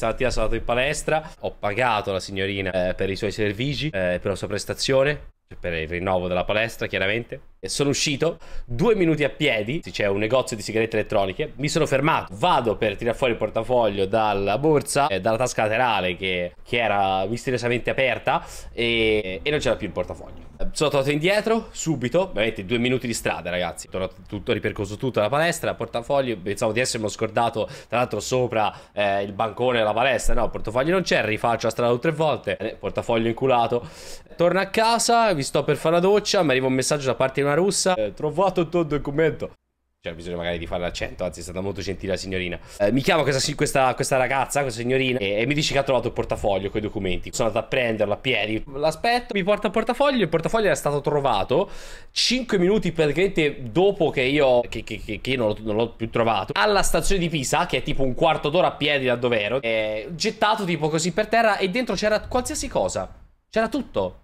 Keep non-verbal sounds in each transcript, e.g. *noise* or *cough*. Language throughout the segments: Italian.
stamattina sono andato in palestra, ho pagato la signorina eh, per i suoi servigi, eh, per la sua prestazione, per il rinnovo della palestra, chiaramente. E sono uscito due minuti a piedi, c'è un negozio di sigarette elettroniche, mi sono fermato, vado per tirare fuori il portafoglio dalla borsa, eh, dalla tasca laterale che, che era misteriosamente aperta e, e non c'era più il portafoglio sono tornato indietro subito, veramente due minuti di strada ragazzi, ho tutto, ripercorso tutta la palestra, portafoglio, pensavo di essermi scordato tra l'altro sopra eh, il bancone della palestra, no, il portafoglio non c'è, rifaccio la strada tre volte, eh, portafoglio inculato, torno a casa, vi sto per fare la doccia, mi arriva un messaggio da parte di una russa, eh, trovato il tuo documento, c'era cioè, bisogno magari di fare l'accento, anzi è stata molto gentile la signorina. Eh, mi chiamo questa, questa, questa, ragazza, questa signorina, e, e, mi dice che ha trovato il portafoglio con i documenti. Sono andato a prenderlo a piedi. L'aspetto, mi porta il portafoglio, il portafoglio era stato trovato 5 minuti praticamente dopo che io, che, che, che, che io non, l'ho, più trovato, alla stazione di Pisa, che è tipo un quarto d'ora a piedi da dov'ero, gettato tipo così per terra e dentro c'era qualsiasi cosa. C'era tutto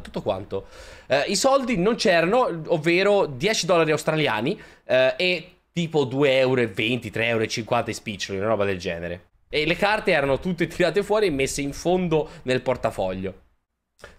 tutto quanto. Eh, I soldi non c'erano, ovvero 10 dollari australiani eh, e tipo 2,20 euro, 3,50 euro spiccioli, una roba del genere. E le carte erano tutte tirate fuori e messe in fondo nel portafoglio.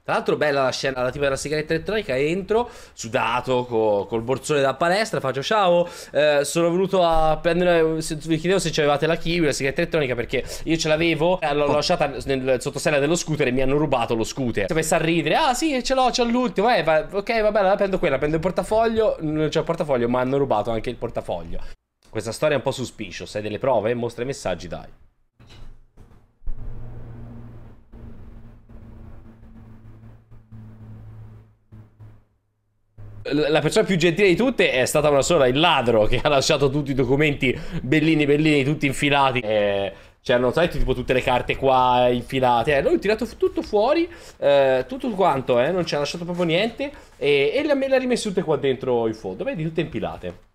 Tra l'altro bella la scena, la tipa della sigaretta elettronica, entro, sudato, co, col borsone da palestra, faccio ciao, eh, sono venuto a prendere, se, vi chiedevo se avevate la kiwi, la sigaretta elettronica, perché io ce l'avevo, l'ho oh. lasciata nel sottosella dello scooter e mi hanno rubato lo scooter. Si è messa a ridere, ah sì, ce l'ho, c'è l'ultimo, eh, va, ok, va bene, la prendo quella, prendo il portafoglio, non c'è cioè, il portafoglio, ma hanno rubato anche il portafoglio. Questa storia è un po' suspicious, hai delle prove? Mostra i messaggi, dai. la persona più gentile di tutte è stata una sola, il ladro, che *laughs* ha lasciato tutti i documenti bellini bellini, tutti infilati. Eh, c'erano sai, tipo tutte le carte qua infilate. Eh, lui ha tirato tutto fuori, eh, tutto quanto, eh, non ci ha lasciato proprio niente. E, e le ha rimesse tutte qua dentro in fondo. Vedi, tutte impilate.